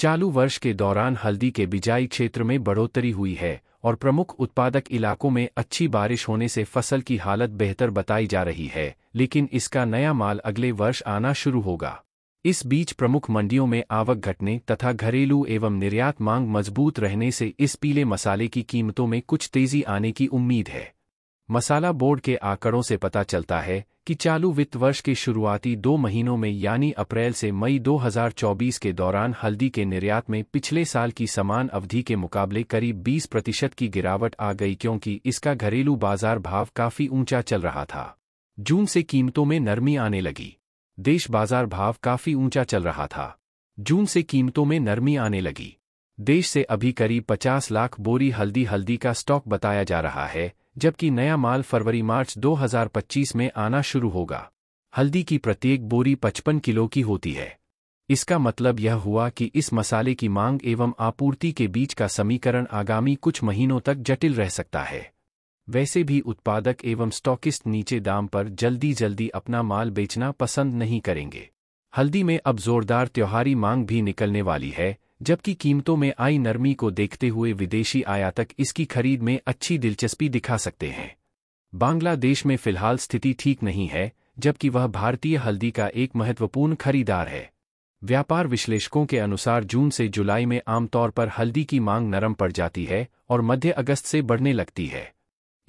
चालू वर्ष के दौरान हल्दी के बिजाई क्षेत्र में बढ़ोतरी हुई है और प्रमुख उत्पादक इलाकों में अच्छी बारिश होने से फसल की हालत बेहतर बताई जा रही है लेकिन इसका नया माल अगले वर्ष आना शुरू होगा इस बीच प्रमुख मंडियों में आवक घटने तथा घरेलू एवं निर्यात मांग मजबूत रहने से इस पीले मसाले की कीमतों में कुछ तेजी आने की उम्मीद है मसाला बोर्ड के आंकड़ों से पता चलता है कि चालू वित्त वर्ष के शुरुआती दो महीनों में यानी अप्रैल से मई 2024 के दौरान हल्दी के निर्यात में पिछले साल की समान अवधि के मुकाबले करीब 20 प्रतिशत की गिरावट आ गई क्योंकि इसका घरेलू बाजार भाव काफी ऊंचा चल रहा था जून से कीमतों में नरमी आने लगी देश बाजार भाव काफी ऊंचा चल रहा था जून से कीमतों में नरमी आने लगी देश से अभी करीब 50 लाख बोरी हल्दी हल्दी का स्टॉक बताया जा रहा है जबकि नया माल फरवरी मार्च 2025 में आना शुरू होगा हल्दी की प्रत्येक बोरी 55 किलो की होती है इसका मतलब यह हुआ कि इस मसाले की मांग एवं आपूर्ति के बीच का समीकरण आगामी कुछ महीनों तक जटिल रह सकता है वैसे भी उत्पादक एवं स्टॉकिस्ट नीचे दाम पर जल्दी जल्दी अपना माल बेचना पसंद नहीं करेंगे हल्दी में अब जोरदार त्योहारी मांग भी निकलने वाली है जबकि कीमतों में आई नरमी को देखते हुए विदेशी आयातक इसकी खरीद में अच्छी दिलचस्पी दिखा सकते हैं बांग्लादेश में फिलहाल स्थिति ठीक नहीं है जबकि वह भारतीय हल्दी का एक महत्वपूर्ण खरीदार है व्यापार विश्लेषकों के अनुसार जून से जुलाई में आमतौर पर हल्दी की मांग नरम पड़ जाती है और मध्य अगस्त से बढ़ने लगती है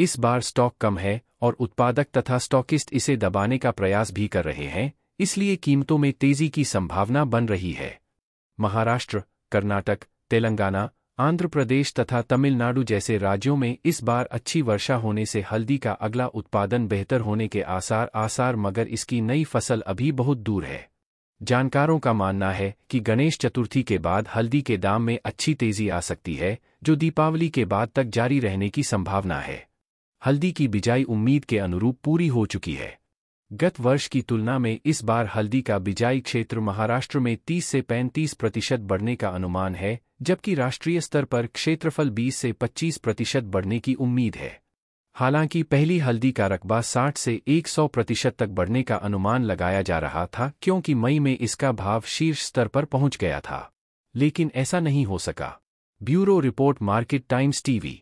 इस बार स्टॉक कम है और उत्पादक तथा स्टॉकिस्ट इसे दबाने का प्रयास भी कर रहे हैं इसलिए कीमतों में तेजी की संभावना बन रही है महाराष्ट्र कर्नाटक तेलंगाना आंध्र प्रदेश तथा तमिलनाडु जैसे राज्यों में इस बार अच्छी वर्षा होने से हल्दी का अगला उत्पादन बेहतर होने के आसार आसार मगर इसकी नई फसल अभी बहुत दूर है जानकारों का मानना है कि गणेश चतुर्थी के बाद हल्दी के दाम में अच्छी तेजी आ सकती है जो दीपावली के बाद तक जारी रहने की संभावना है हल्दी की बिजाई उम्मीद के अनुरूप पूरी हो चुकी है गत वर्ष की तुलना में इस बार हल्दी का बिजाई क्षेत्र महाराष्ट्र में 30 से 35 प्रतिशत बढ़ने का अनुमान है जबकि राष्ट्रीय स्तर पर क्षेत्रफल 20 से 25 प्रतिशत बढ़ने की उम्मीद है हालांकि पहली हल्दी का रकबा 60 से 100 प्रतिशत तक बढ़ने का अनुमान लगाया जा रहा था क्योंकि मई में इसका भाव शीर्ष स्तर पर पहुंच गया था लेकिन ऐसा नहीं हो सका bureau report Market Times TV